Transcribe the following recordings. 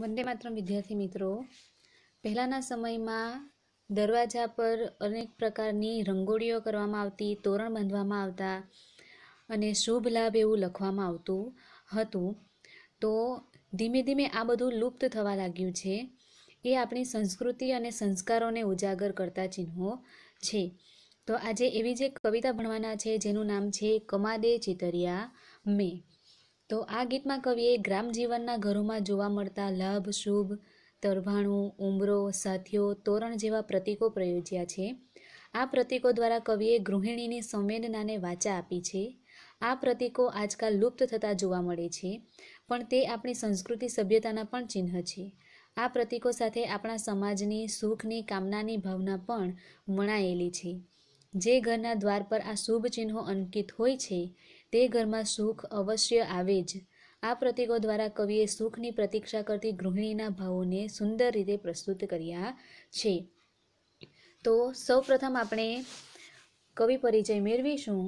વંદે માત્ર વિદ્યાર્થી મિત્રો પહેલાંના સમયમાં દરવાજા પર અનેક પ્રકારની રંગોળીઓ કરવામાં આવતી તોરણ બાંધવામાં આવતા અને શુભ લાભ એવું લખવામાં આવતું હતું તો ધીમે ધીમે આ બધું લુપ્ત થવા લાગ્યું છે એ આપણી સંસ્કૃતિ અને સંસ્કારોને ઉજાગર કરતા ચિહ્નો છે તો આજે એવી જે કવિતા ભણવાના છે જેનું નામ છે કમાદે ચિતરિયા મેં તો આ ગીતમાં કવિએ ગ્રામ જીવનના ઘરોમાં જોવા મળતા લભ શુભ તરભાણું ઉંબરો સાથીઓ તોરણ જેવા પ્રતીકો પ્રયોજ્યા છે આ પ્રતીકો દ્વારા કવિએ ગૃહિણીની સંવેદનાને વાચા આપી છે આ પ્રતીકો આજકાલ લુપ્ત થતા જોવા મળે છે પણ તે આપણી સંસ્કૃતિ સભ્યતાના પણ ચિહ્ન છે આ પ્રતીકો સાથે આપણા સમાજની સુખની કામનાની ભાવના પણ વણાયેલી છે જે ઘરના દ્વાર પર આ શુભ ચિહ્નો અંકિત હોય છે તે ઘરમાં સુખ અવશ્ય આવે જ આ પ્રતીકો દ્વારા કવિએ સુખની પ્રતીક્ષા કરતી ગૃહિણીના ભાવોને સુંદર રીતે પ્રસ્તુત કર્યા છે તો સૌપ્રથમ આપણે કવિ પરિચય મેળવીશું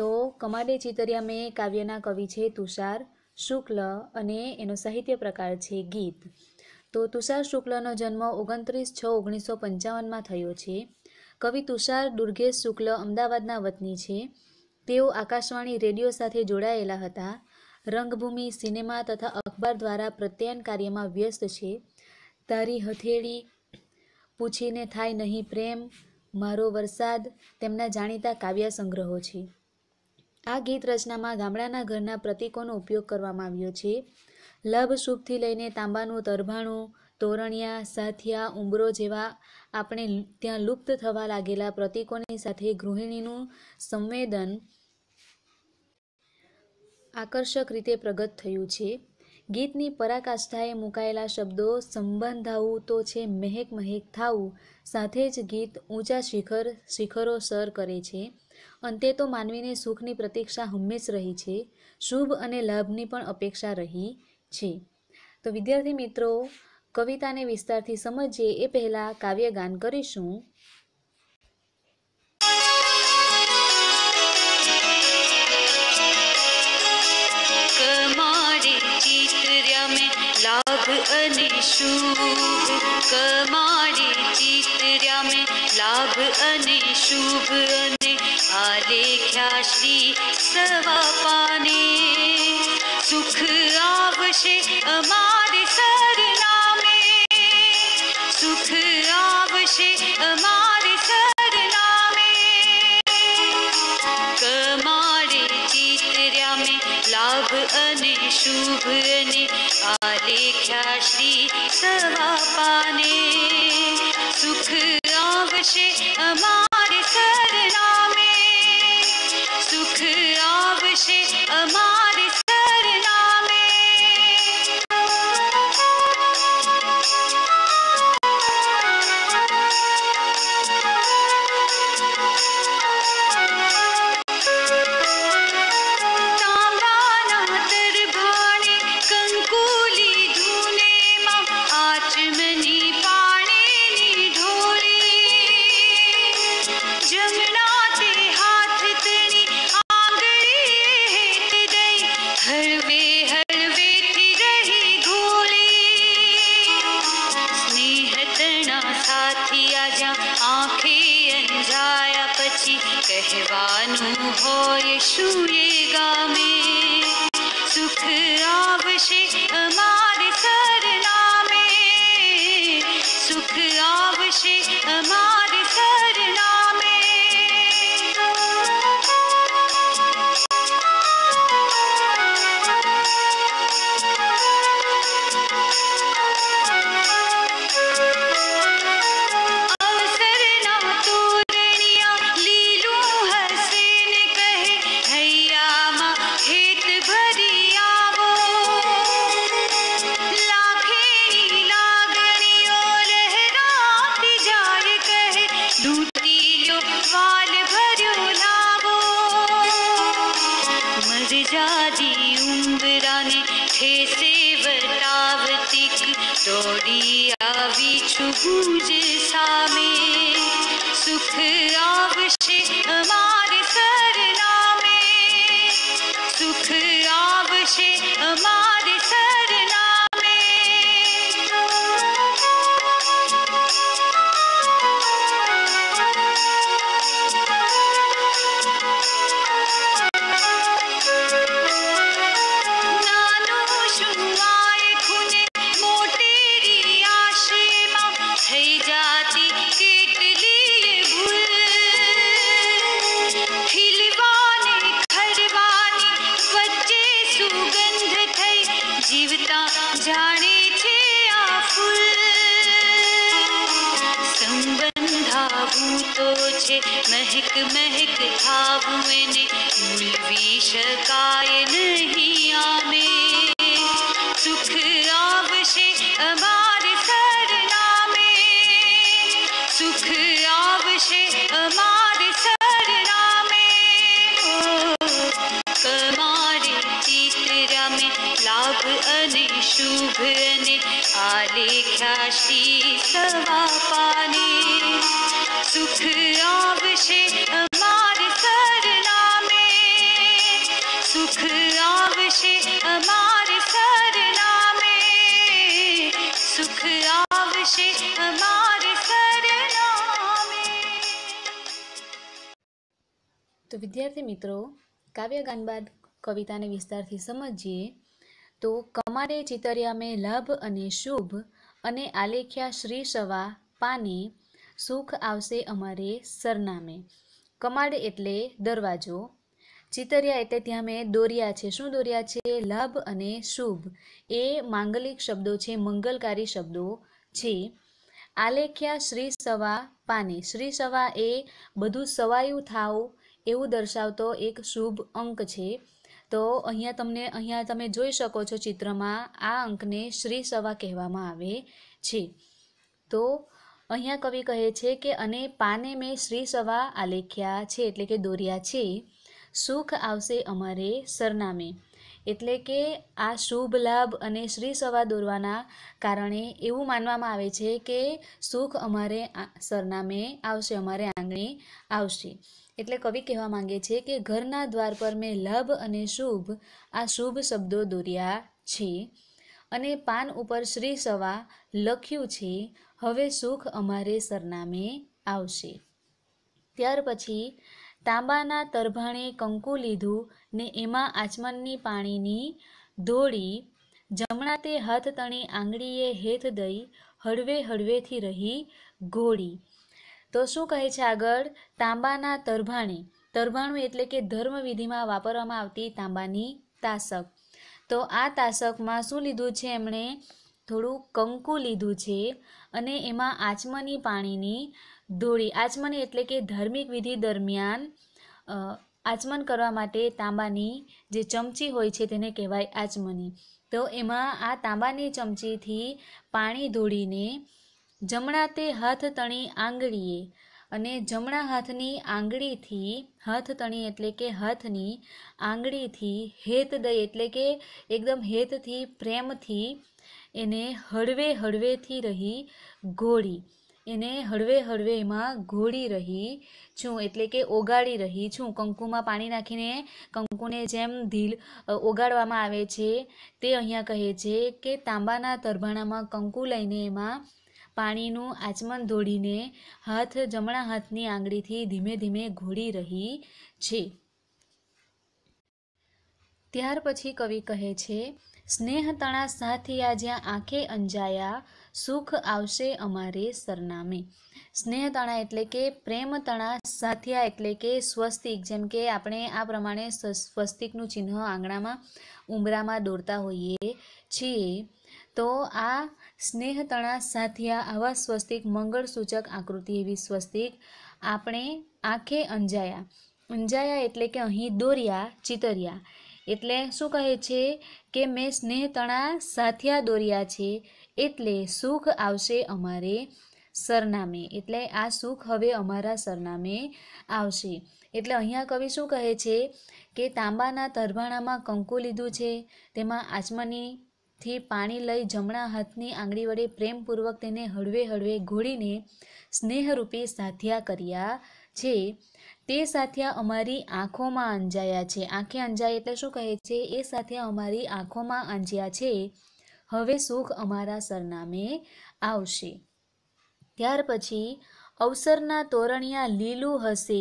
તો કમાડે ચિતરિયા મેં કાવ્યના કવિ છે તુષાર શુક્લ અને એનો સાહિત્ય પ્રકાર છે ગીત તો તુષાર શુક્લનો જન્મ ઓગણત્રીસ છ ઓગણીસો પંચાવનમાં થયો છે કવિ તુષાર દુર્ગેશ શુક્લ અમદાવાદના વતની છે તેઓ આકાશવાણી રેડિયો સાથે જોડાયેલા હતા રંગભૂમિ સિનેમા તથા અખબાર દ્વારા પ્રત્યયન કાર્યમાં વ્યસ્ત છે તારી હથેળી પૂછીને થાય નહીં પ્રેમ મારો વરસાદ તેમના જાણીતા કાવ્ય સંગ્રહો છે આ ગીત રચનામાં ગામડાના ઘરના પ્રતીકોનો ઉપયોગ કરવામાં આવ્યો છે લભ શુભથી લઈને તાંબાનું તરભાણું તોરણિયા સાથિયા ઉંબરો જેવા આપણે ત્યાં લુપ્ત થવા લાગેલા પ્રતીકોની સાથે ગૃહિણીનું સંવેદન આકર્ષક રીતે પ્રગટ થયું છે ગીતની પરાકાષ્ઠાએ મુકાયેલા શબ્દો સંબંધાવું તો છે મહેક મહેક થાવું સાથે જ ગીત ઊંચા શિખર શિખરો સર કરે છે અંતે તો માનવીને સુખની પ્રતીક્ષા હંમેશ રહી છે શુભ અને લાભની પણ અપેક્ષા રહી છે તો વિદ્યાર્થી મિત્રો કવિતાને વિસ્તારથી સમજીએ એ પહેલાં કાવ્યગાન કરીશું અને શુભ કમાડે ચિતર્યા મેં લાભ અને શુભ અને આલેખ્યા શ્રી સવા પાને સુખ આવશે અમારી સરનામે સુખ આવશે દીક્ષા શ્રી સવા પાને સુખ આવશે અમા હોય શુરે ગામે huge વિદ્યાર્થી મિત્રો કાવ્યગાન બાદ કવિતાને વિસ્તારથી સમજીએ તો કમારે ચિતર્યા મેં લાભ અને શુભ અને આલેખ્યા શ્રી સવા પાને સુખ આવશે અમારે સરનામે કમાડ એટલે દરવાજો ચિતરિયા એટલે ત્યાં મેં દોર્યા છે શું દોર્યા છે લાભ અને શુભ એ માંગલિક શબ્દો છે મંગલકારી શબ્દો છે આલેખ્યા શ્રી સવા પાને શ્રી સવા એ બધું સવાયું થાવ એવું દર્શાવતો એક શુભ અંક છે તો અહીંયા તમને અહીંયા તમે જોઈ શકો છો ચિત્રમાં આ અંકને શ્રી સવા કહેવામાં આવે છે તો અહીંયા કવિ કહે છે કે અને પાને મેં શ્રી સવા આલેખ્યા છે એટલે કે દોર્યા છે સુખ આવશે અમારે સરનામે એટલે કે આ શુભ લાભ અને શ્રી સવા દોરવાના કારણે એવું માનવામાં આવે છે કે સુખ અમારે સરનામે આવશે અમારે આંગણે આવશે એટલે કવિ કહેવા માંગે છે કે ઘરના દ્વાર પર મેં લાભ અને શુભ આ શુભ શબ્દો દોર્યા છે અને પાન ઉપર શ્રી સવા લખ્યું છે હવે સુખ અમારે સરનામે આવશે ત્યાર પછી તાંબાના તરભાણે કંકુ લીધું ને એમાં આચમનની પાણીની ધોળી જમણા તે હાથ તણી આંગળીએ હેત દઈ હળવે હળવેથી રહી ઘોડી તો શું કહે છે આગળ તાંબાના તરભાણે તરભાણું એટલે કે ધર્મવિધિમાં વાપરવામાં આવતી તાંબાની તાસક તો આ તાસકમાં શું લીધું છે એમણે થોડું કંકુ લીધું છે અને એમાં આચમની પાણીની ધોળી આચમની એટલે કે ધાર્મિક વિધિ દરમિયાન આચમન કરવા માટે તાંબાની જે ચમચી હોય છે તેને કહેવાય આચમની તો એમાં આ તાંબાની ચમચીથી પાણી ધોળીને જમણા તે હાથ તણી આંગળીએ અને જમણા હાથની આંગળીથી હાથ તણી એટલે કે હાથની આંગળીથી હેત દઈ એટલે કે એકદમ હેતથી પ્રેમથી એને હળવે હળવેથી રહી ગોળી એને હળવે હળવે એમાં ઘોળી રહી છું એટલે કે ઓગાળી રહી છું કંકુમાં પાણી નાખીને કંકુને જેમ ધીલ ઓગાળવામાં આવે છે તે અહીંયા કહે છે કે તાંબાના તરભાણામાં કંકુ લઈને એમાં પાણીનું આચમન ધોળીને હાથ જમણા હાથની આંગળીથી ધીમે ધીમે ઘોળી રહી છે ત્યાર પછી કવિ કહે છે સ્નેહ તણા સાથિયા જ્યાં આંખે અંજાયા સુખ આવશે અમારે સરનામે સ્નેહતણા એટલે કે પ્રેમ તણા સાથિયા એટલે કે સ્વસ્તિક જેમ કે આપણે આ પ્રમાણે સ્વસ્તિકનું ચિહ્ન આંગણામાં ઉંબરામાં દોરતા હોઈએ છીએ તો આ સ્નેહતણા સાથિયા આવા સ્વસ્તિક મંગળસૂચક આકૃતિ એવી સ્વસ્તિક આપણે આંખે અંજાયા અંજાયા એટલે કે અહીં દોર્યા ચિતર્યા એટલે શું કહે છે કે મેં સ્નેહતણા સાથિયા દોર્યા છે એટલે સુખ આવશે અમારે સરનામે એટલે આ સુખ હવે અમારા સરનામે આવશે એટલે અહીંયા કવિ શું કહે છે કે તાંબાના તરભાણામાં કંકુ લીધું છે તેમાં આચમનીથી પાણી લઈ જમણા હાથની આંગળી વડે પ્રેમપૂર્વક તેને હળવે હળવે ઘોળીને સ્નેહરૂપે સાથિયા કર્યા છે તે સાથિયા અમારી આંખોમાં અંજાયા છે આંખે અંજાય એટલે શું કહે છે એ સાથિયા અમારી આંખોમાં અંજ્યા છે હવે સુખ અમારા સરનામે આવશે ત્યાર પછી અવસરના તોરણિયા લીલું હશે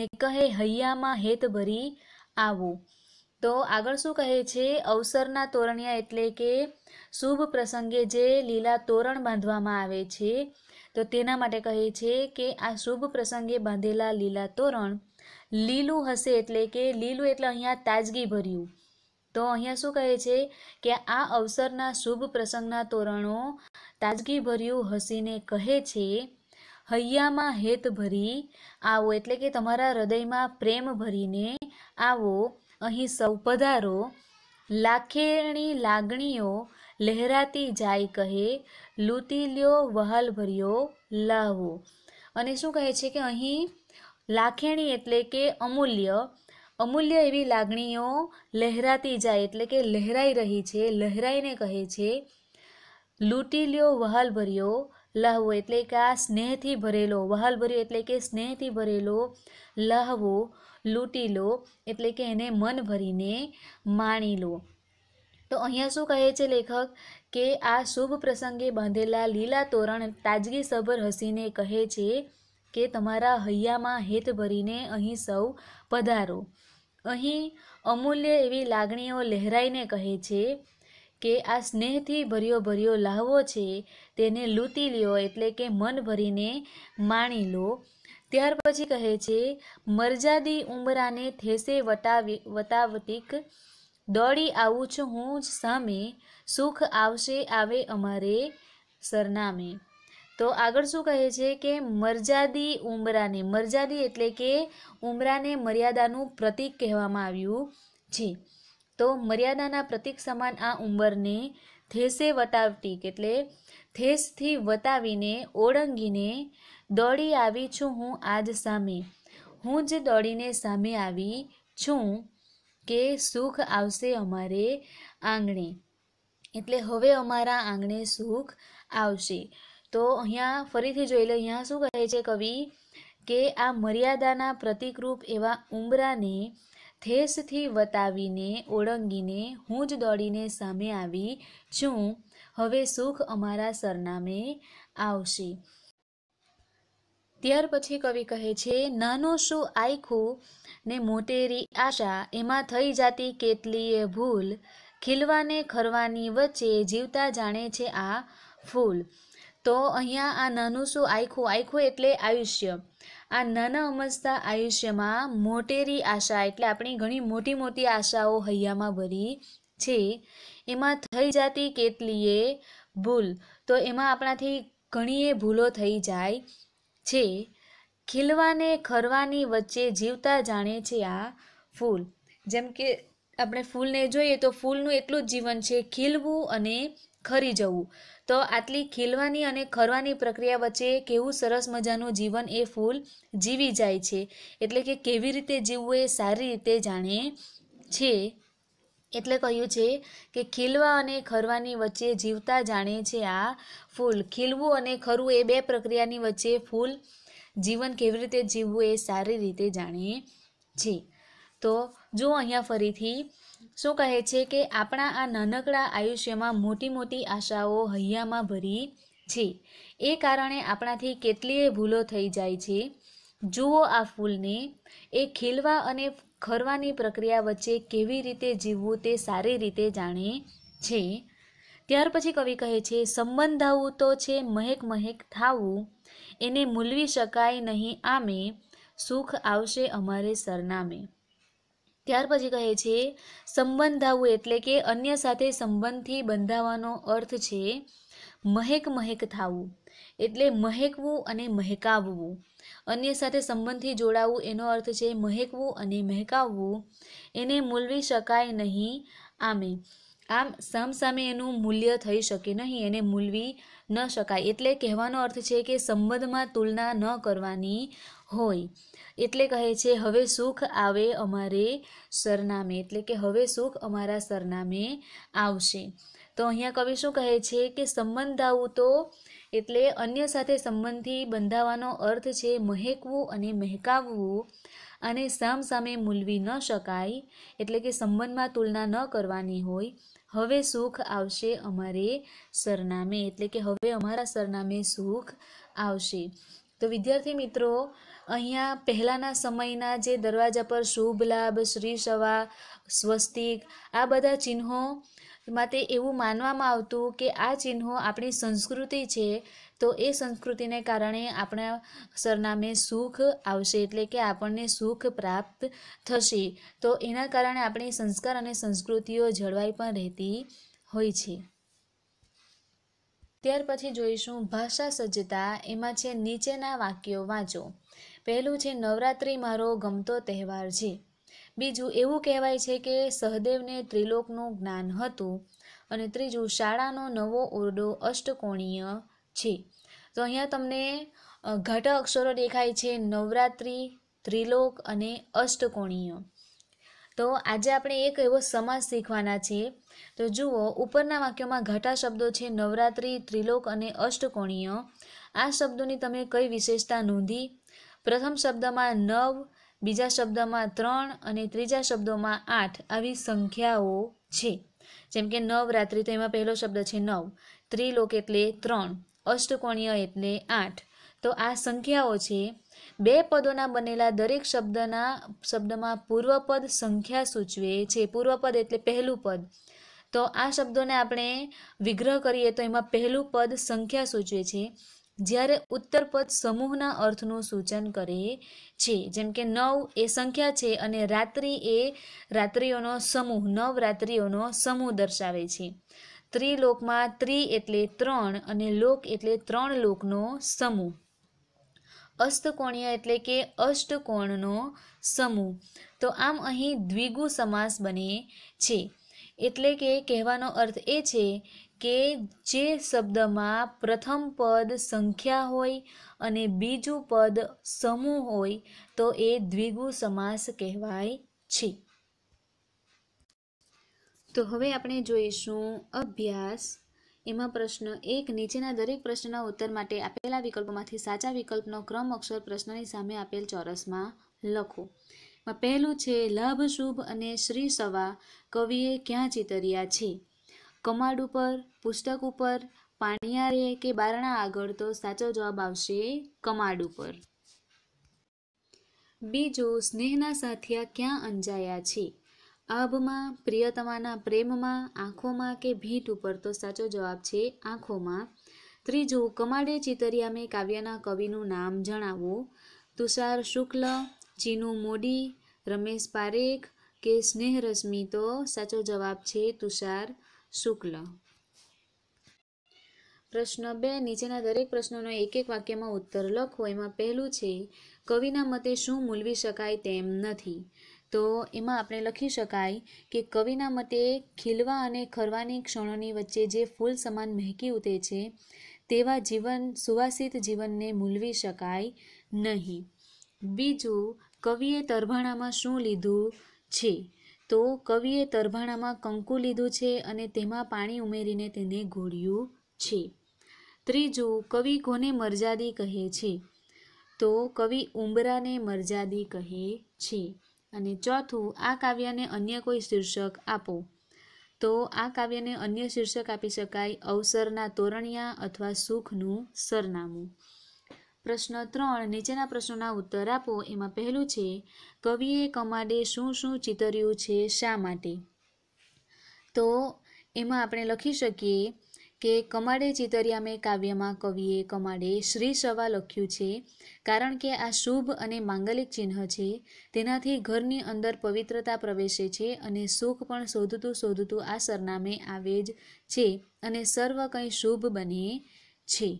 ને કહે હૈયામાં હેત ભરી આવો તો આગળ શું કહે છે અવસરના તોરણિયા એટલે કે શુભ પ્રસંગે જે લીલા તોરણ બાંધવામાં આવે છે તો તેના માટે કહે છે કે આ શુભ પ્રસંગે બાંધેલા લીલા તોરણ લીલું હશે એટલે કે લીલું એટલે અહીંયા તાજગી ભર્યું તો અહીંયા શું કહે છે કે આ અવસરના શુભ પ્રસંગના તોરણો તાજગીભર્યું હસીને કહે છે હૈયામાં હેત ભરી આવો એટલે કે તમારા હૃદયમાં પ્રેમ ભરીને આવો અહીં સૌ પધારો લાખેણી લાગણીઓ લહેરાતી જાય કહે લૂતી લ્યો વહાલ ભર્યો લાવો અને શું કહે છે કે અહીં લાખેણી એટલે કે અમૂલ્ય અમૂલ્ય એવી લાગણીઓ લહેરાતી જાય એટલે કે લહેરાઈ રહી છે લહેરાઈને કહે છે લૂંટી લ્યો વહાલ ભર્યો લાહવો એટલે કે આ સ્નેહથી ભરેલો વહાલ ભર્યો એટલે કે સ્નેહથી ભરેલો લહવો લૂંટી લો એટલે કે એને મન ભરીને માણી લો તો અહીંયા શું કહે છે લેખક કે આ શુભ પ્રસંગે બાંધેલા લીલા તોરણ તાજગી સભર હસીને કહે છે કે તમારા હૈયામાં હેત ભરીને અહીં સૌ પધારો અહીં અમૂલ્ય એવી લાગણીઓ લહેરાઈને કહે છે કે આ સ્નેહથી ભર્યો ભર્યો લાહવો છે તેને લૂંટી લ્યો એટલે કે મન ભરીને માણી લો ત્યાર પછી કહે છે મરજાદી ઉંબરાને થેસે વટાવી વટાવટીક દોડી આવું છું હું જ સામે સુખ આવશે આવે અમારે સરનામે તો આગળ શું કહે છે કે મર્યાદી ઉમરાને મર્યાદી એટલે કે ઉમરાને મર્યાદાનું પ્રતિક કહેવામાં આવ્યું છે તો મર્યાદાના પ્રતિક સમાન આ ઉંબરને થેસે વટાવટીક એટલે થેસથી વટાવીને ઓળંગીને દોડી આવી છું હું આજ સામે હું જ દોડીને સામે આવી છું કે સુખ આવશે અમારે આંગણે એટલે હવે અમારા આંગણે સુખ આવશે તો અહીંયા ફરીથી જોઈ લે અહીંયા શું કહે છે કવિ કે આ મર્યાદાના પ્રતિકરૂપ એવા ઉમરાને થેસથી વતાવીને ઓળંગીને હું જ દોડીને સામે આવી છું હવે સુખ અમારા સરનામે આવશે ત્યાર પછી કવિ કહે છે નાનું શું આયખું ને મોટેરી આશા એમાં થઈ જાતી કેટલીય ભૂલ ખીલવાને ખરવાની વચ્ચે જીવતા જાણે છે આ ફૂલ તો અહીંયા આ નાનું શું આખું આખું એટલે આયુષ્ય આ નાના અમસ્તા આયુષ્યમાં મોટેરી આશા એટલે આપણી ઘણી મોટી મોટી આશાઓ હૈયામાં ભરી છે એમાં થઈ જતી કેટલીએ ભૂલ તો એમાં આપણાથી ઘણીએ ભૂલો થઈ જાય છે ખીલવાને ખરવાની વચ્ચે જીવતા જાણે છે આ ફૂલ જેમ કે આપણે ફૂલને જોઈએ તો ફૂલનું એટલું જ જીવન છે ખીલવું અને ખરી જવું તો આટલી ખીલવાની અને ખરવાની પ્રક્રિયા વચ્ચે કેવું સરસ મજાનું જીવન એ ફૂલ જીવી જાય છે એટલે કે કેવી રીતે જીવવું એ સારી રીતે જાણે છે એટલે કહ્યું છે કે ખીલવા અને ખરવાની વચ્ચે જીવતા જાણે છે આ ફૂલ ખીલવું અને ખરવું એ બે પ્રક્રિયાની વચ્ચે ફૂલ જીવન કેવી રીતે જીવવું એ સારી રીતે જાણે છે તો જો અહીંયા ફરીથી શું કહે છે કે આપણા આ નાનકડા આયુષ્યમાં મોટી મોટી આશાઓ હૈયામાં ભરી છે એ કારણે આપણાથી કેટલીય ભૂલો થઈ જાય છે જુઓ આ ફૂલને એ ખીલવા અને ખરવાની પ્રક્રિયા વચ્ચે કેવી રીતે જીવવું તે સારી રીતે જાણે છે ત્યાર પછી કવિ કહે છે સંબંધાવું તો છે મહેક મહેક થાવું એને મૂલવી શકાય નહીં આમે સુખ આવશે અમારે સરનામે ત્યાર પછી કહે છે સંબંધાવું એટલે કે અન્ય સાથે સંબંધથી બંધાવાનો અર્થ છે મહેક મહેક થવું એટલે મહેકવું અને મહેકાવવું અન્ય સાથે સંબંધથી જોડાવવું એનો અર્થ છે મહેકવું અને મહેકાવવું એને મૂલવી શકાય નહીં આમે આમ સામસામે એનું મૂલ્ય થઈ શકે નહીં એને મૂલવી ન શકાય એટલે કહેવાનો અર્થ છે કે સંબંધમાં તુલના ન કરવાની હોય એટલે કહે છે હવે સુખ આવે અમારે સરનામે એટલે કે હવે સુખ અમારા સરનામે આવશે તો અહીંયા કવિ શું કહે છે કે સંબંધ આવું તો એટલે અન્ય સાથે સંબંધથી બંધાવાનો અર્થ છે મહેકવું અને મહેકાવવું અને સામસામે મૂલવી ન શકાય એટલે કે સંબંધમાં તુલના ન કરવાની હોય હવે સુખ આવશે અમારે સરનામે એટલે કે હવે અમારા સરનામે સુખ આવશે તો વિદ્યાર્થી મિત્રો અહીંયા પહેલાંના સમયના જે દરવાજા પર શુભ લાભ શ્રી સવા સ્વસ્તિક આ બધા ચિહ્નો માટે એવું માનવામાં આવતું કે આ ચિહ્નો આપણી સંસ્કૃતિ છે તો એ સંસ્કૃતિને કારણે આપણા સરનામે સુખ આવશે એટલે કે આપણને સુખ પ્રાપ્ત થશે તો એના કારણે આપણી સંસ્કાર અને સંસ્કૃતિઓ જળવાઈ પણ રહેતી હોય છે ત્યાર પછી જોઈશું ભાષા સજ્જતા એમાં છે નીચેના વાક્યો વાંચો પહેલું છે નવરાત્રિ મારો ગમતો તહેવાર છે બીજું એવું કહેવાય છે કે સહદેવને ત્રિલોકનું જ્ઞાન હતું અને ત્રીજું શાળાનો નવો ઓરડો અષ્ટકોણીય છે તો અહીંયા તમને ઘાટા અક્ષરો દેખાય છે નવરાત્રિ ત્રિલોક અને અષ્ટકોણીય તો આજે આપણે એક એવો સમાસ શીખવાના છે તો જુઓ ઉપરના વાક્યોમાં ઘટા શબ્દો છે નવરાત્રિ ત્રિલોક અને અષ્ટકોણીય આ શબ્દોની તમે કઈ વિશેષતા નોંધી પ્રથમ શબ્દમાં નવ બીજા શબ્દમાં ત્રણ અને ત્રીજા શબ્દોમાં આઠ આવી સંખ્યાઓ છે જેમ કે નવરાત્રિ તો એમાં પહેલો શબ્દ છે નવ ત્રિલોક એટલે ત્રણ અષ્ટકોણીય એટલે આઠ તો આ સંખ્યાઓ છે બે પદોના બનેલા દરેક શબ્દના શબ્દમાં પૂર્વપદ સંખ્યા સૂચવે છે પૂર્વપદ એટલે પહેલું પદ તો આ શબ્દોને આપણે વિગ્રહ કરીએ તો એમાં પહેલું પદ સંખ્યા સૂચવે છે જ્યારે ઉત્તરપદ સમૂહના અર્થનું સૂચન કરે છે જેમ કે નવ એ સંખ્યા છે અને રાત્રિ એ રાત્રિઓનો સમૂહ નવ રાત્રિઓનો સમૂહ દર્શાવે છે ત્રિલોકમાં ત્રિ એટલે ત્રણ અને લોક એટલે ત્રણ લોકનો સમૂહ અષ્ટકોણીય એટલે કે અષ્ટકોણનો સમૂહ તો આમ અહીં દ્વિગુ સમાસ બને છે એટલે કે કહેવાનો અર્થ એ છે કે જે શબ્દમાં પ્રથમ પદ સંખ્યા હોય અને બીજું પદ સમૂહ હોય તો એ દ્વિગુ સમાસ કહેવાય છે તો હવે આપણે જોઈશું અભ્યાસ એમાં પ્રશ્ન એક નીચેના દરેક પ્રશ્નના ઉત્તર માટે આપેલા વિકલ્પોમાંથી સાચા વિકલ્પનો ક્રમ અક્ષર પ્રશ્નની સામે આપેલ ચોરસમાં લખો પહેલું છે લાભ શુભ અને શ્રી સવા કવિએ ક્યાં ચિતર્યા છે કમાડ ઉપર પુસ્તક ઉપર પાણિયારે કે બારણા આગળ તો સાચો જવાબ આવશે કમાડ ઉપર બીજો સ્નેહના સાથિયા ક્યાં અંજાયા છે આભમાં પ્રિયતમાના પ્રેમમાં આંખોમાં કે ભીંટ ઉપર તો સાચો જવાબ છે આંખોમાં ત્રીજું કમાડે ચિતરિયા મેં કાવ્યના કવિનું નામ જણાવો તુષાર શુક્લ ચીનુ મોડી રમેશ પારેખ કે સ્નેહરશ્મિ તો સાચો જવાબ છે તુષાર શુક્લ પ્રશ્ન બે નીચેના દરેક પ્રશ્નોનો એક એક વાક્યમાં ઉત્તર લખો એમાં પહેલું છે કવિના મતે શું મૂલવી શકાય તેમ નથી તો એમાં આપણે લખી શકાય કે કવિના મતે ખીલવા અને ખરવાની ક્ષણોની વચ્ચે જે ફૂલ સમાન મહેકી ઉતે છે તેવા જીવન સુવાસિત જીવનને મૂલવી શકાય નહીં બીજું કવિએ તરભાણામાં શું લીધું છે તો કવિએ તરભાણામાં કંકુ લીધું છે અને તેમાં પાણી ઉમેરીને તેને ઘોળ્યું છે ત્રીજું કવિ કોને મરજાદી કહે છે તો કવિ ઉંબરાને મરજાદી કહે છે અને ચોથું આ કાવ્યને અન્ય કોઈ શીર્ષક આપો તો આ કાવ્યને અન્ય શીર્ષક આપી શકાય અવસરના તોરણિયા અથવા સુખનું સરનામું પ્રશ્ન ત્રણ નીચેના પ્રશ્નોના ઉત્તર આપો એમાં પહેલું છે કવિએ કમાડે શું શું ચિતર્યું છે શા માટે તો એમાં આપણે લખી શકીએ કે કમાડે ચિતરિયા મેં કાવ્યમાં કવિએ કમાડે શ્રી સવા લખ્યું છે કારણ કે આ શુભ અને માંગલિક ચિહ્ન છે તેનાથી ઘરની અંદર પવિત્રતા પ્રવેશે છે અને સુખ પણ શોધતું શોધતું આ સરનામે આવે જ છે અને સર્વ કંઈ શુભ બને છે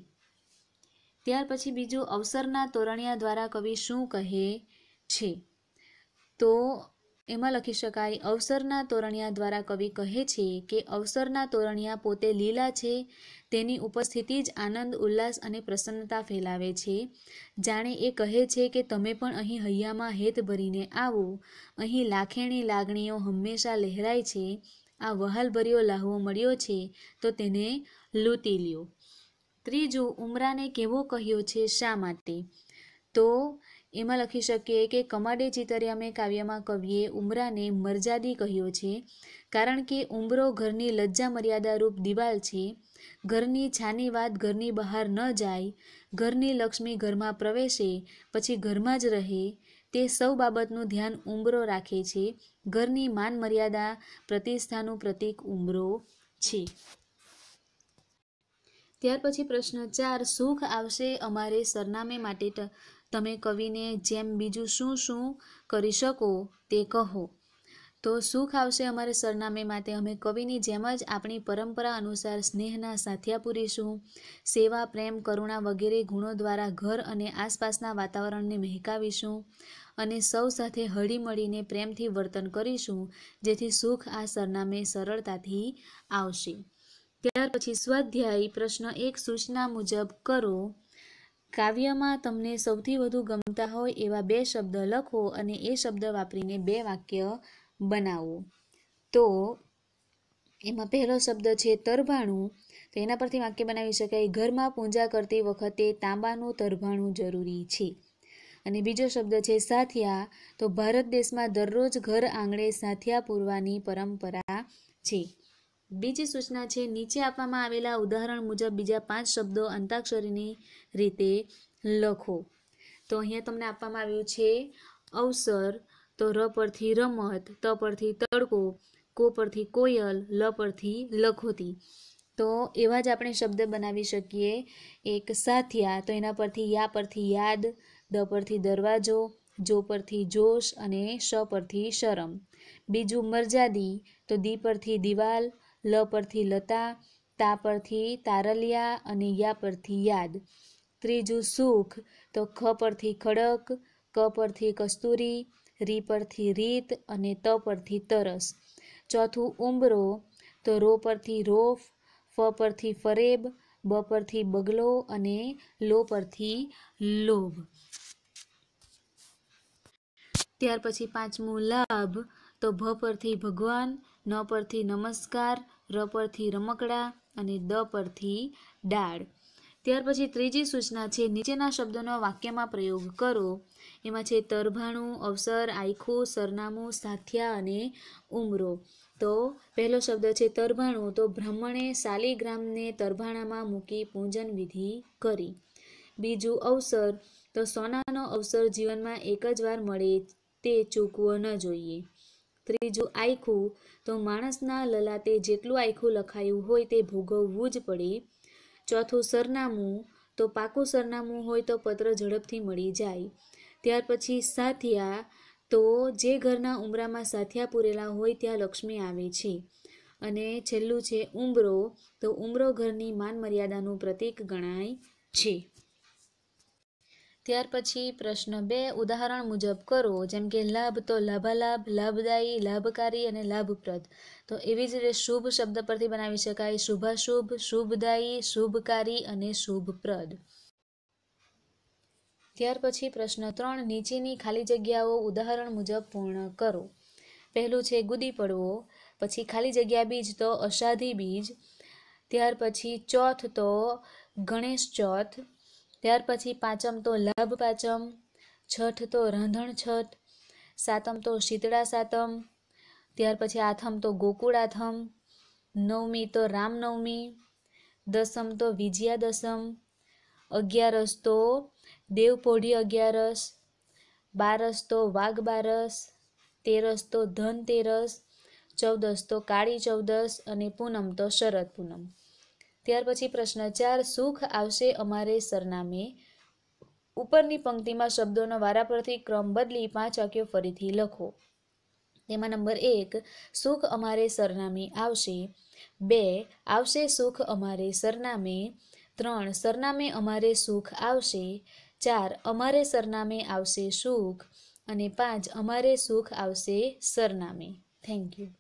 ત્યાર પછી બીજું અવસરના તોરણિયા દ્વારા કવિ શું કહે છે તો એમાં લખી શકાય અવસરના તોરણિયા દ્વારા કવિ કહે છે કે અવસરના તોરણિયા પોતે લીલા છે તેની ઉપસ્થિતિ જ આનંદ ઉલ્લાસ અને પ્રસન્નતા ફેલાવે છે જાણે એ કહે છે કે તમે પણ અહીં હૈયામાં હેત ભરીને આવો અહીં લાખેણી લાગણીઓ હંમેશા લહેરાય છે આ વહાલભર્યો લાહવો મળ્યો છે તો તેને લૂંટી લ્યો ત્રીજું ઉમરાને કેવો કહ્યો છે શા માટે તો એમાં લખી શકીએ કે કમાડે ચિતરિયામે કાવ્યમાં કવિએ ઉમરાને મર્યાદી કહ્યો છે કારણ કે ઉમરો ઘરની લજ્જા મર્યાદારૂપ દિવાલ છે ઘરની છાની વાત ઘરની બહાર ન જાય ઘરની લક્ષ્મી ઘરમાં પ્રવેશે પછી ઘરમાં જ રહે તે સૌ બાબતનું ધ્યાન ઉમરો રાખે છે ઘરની માન મર્યાદા પ્રતિષ્ઠાનું પ્રતીક ઉમરો છે ત્યાર પછી પ્રશ્ન ચાર સુખ આવશે અમારે સરનામે માટે તમે કવિને જેમ બીજું શું શું કરી શકો તે કહો તો સુખ આવશે અમારે સરનામે માટે અમે કવિની જેમ જ આપણી પરંપરા અનુસાર સ્નેહના સાથિયા પૂરીશું સેવા પ્રેમ કરુણા વગેરે ગુણો દ્વારા ઘર અને આસપાસના વાતાવરણને મહેકાવીશું અને સૌ સાથે હળીમળીને પ્રેમથી વર્તન કરીશું જેથી સુખ આ સરનામે સરળતાથી આવશે ત્યાર પછી સ્વાધ્યાય પ્રશ્ન એક સૂચના મુજબ કરો કાવ્યમાં તમને સૌથી વધુ ગમતા હોય એવા બે શબ્દ લખો અને એ શબ્દ વાપરીને બે વાક્ય બનાવો તો એમાં પહેલો શબ્દ છે તરભાણું તો એના પરથી વાક્ય બનાવી શકાય ઘરમાં પૂજા કરતી વખતે તાંબાનું તરભાણું જરૂરી છે અને બીજો શબ્દ છે સાથિયા તો ભારત દેશમાં દરરોજ ઘર આંગણે સાથિયા પૂરવાની પરંપરા છે બીજી સૂચના છે નીચે આપવામાં આવેલા ઉદાહરણ મુજબ બીજા પાંચ શબ્દો અંતાક્ષરીની રીતે લખો તો અહીંયા તમને આપવામાં આવ્યું છે અવસર તો ર પરથી રમત ત પરથી તડકો કો પરથી કોયલ લ પરથી લખોતી તો એવા જ આપણે શબ્દ બનાવી શકીએ એક સાથિયા તો એના પરથી યા પરથી યાદ દ પરથી દરવાજો જો પરથી જોશ અને શ પરથી શરમ બીજું મરજાદી તો દી પરથી દિવાલ લ પરથી લતા તા પરથી તારલિયા અને યા પરથી યાદ ત્રીજું સુખ તો ખ પરથી ખડક ક પરથી કસ્તુરી રી પરથી રીત અને ત પરથી તરસ ચોથું ઉંબરો તો રો પરથી રોફ ફ પરથી ફરેબ બ પરથી બગલો અને લો પરથી લોભ ત્યાર પછી પાંચમું લાભ તો ભ પરથી ભગવાન ન પરથી નમસ્કાર ર પરથી રમકડા અને દ પરથી ડાળ ત્યાર પછી ત્રીજી સૂચના છે નીચેના શબ્દોનો વાક્યમાં પ્રયોગ કરો એમાં છે તરભાણું અવસર આયખું સરનામું સાથિયા અને ઉમરો તો પહેલો શબ્દ છે તરભાણું તો બ્રાહ્મણે સાલીગ્રામને તરભાણામાં મૂકી પૂજન વિધિ કરી બીજું અવસર તો સોનાનો અવસર જીવનમાં એક જ વાર મળે તે ચૂકવો ન જોઈએ ત્રીજું આયખું તો માણસના લલાતે જેટલું આયખું લખાયું હોય તે ભોગવવું જ પડે ચોથું સરનામું તો પાકું સરનામું હોય તો પત્ર ઝડપથી મળી જાય ત્યાર પછી સાથિયા તો જે ઘરના ઉમરામાં સાથિયા પૂરેલા હોય ત્યાં લક્ષ્મી આવે છે અને છેલ્લું છે ઉમરો તો ઉમરો ઘરની માન મર્યાદાનું પ્રતીક ગણાય છે ત્યાર પછી પ્રશ્ન બે ઉદાહરણ મુજબ કરો જેમ કે લાભ તો લાભાલાભ લાભદાયી લાભકારી અને લાભપ્રદ તો એવી જ રીતે શુભ શબ્દ પરથી બનાવી શકાય શુભાશુભ શુભદાયી શુભકારી અને શુભપ્રદ ત્યાર પછી પ્રશ્ન ત્રણ નીચેની ખાલી જગ્યાઓ ઉદાહરણ મુજબ પૂર્ણ કરો પહેલું છે ગુદી પડવો પછી ખાલી જગ્યા બીજ તો અષાઢી બીજ ત્યાર પછી ચોથ તો ગણેશ ચોથ ત્યાર પછી પાંચમ તો લાભ પાંચમ છઠ તો રાંધણ છઠ સાતમ તો શીતળા સાતમ ત્યાર પછી આથમ તો ગોકુળ આથમ નવમી તો રામનવમી દસમ તો વિજયા દસમ અગિયારસ તો દેવપોઢી અગિયારસ બારસ તો વાઘ બારસ તેરસ તો ધન તેરસ ચૌદસ તો કાળી ચૌદસ અને પૂનમ તો શરદ પૂનમ ત્યાર પછી પ્રશ્ન ચાર સુખ આવશે અમારે સરનામે ઉપરની પંક્તિમાં શબ્દોનો વારા પરથી ક્રમ બદલી પાંચ વાક્યો ફરીથી લખો તેમાં નંબર એક સુખ અમારે સરનામે આવશે બે આવશે સુખ અમારે સરનામે ત્રણ સરનામે અમારે સુખ આવશે ચાર અમારે સરનામે આવશે સુખ અને પાંચ અમારે સુખ આવશે સરનામે થેન્ક યુ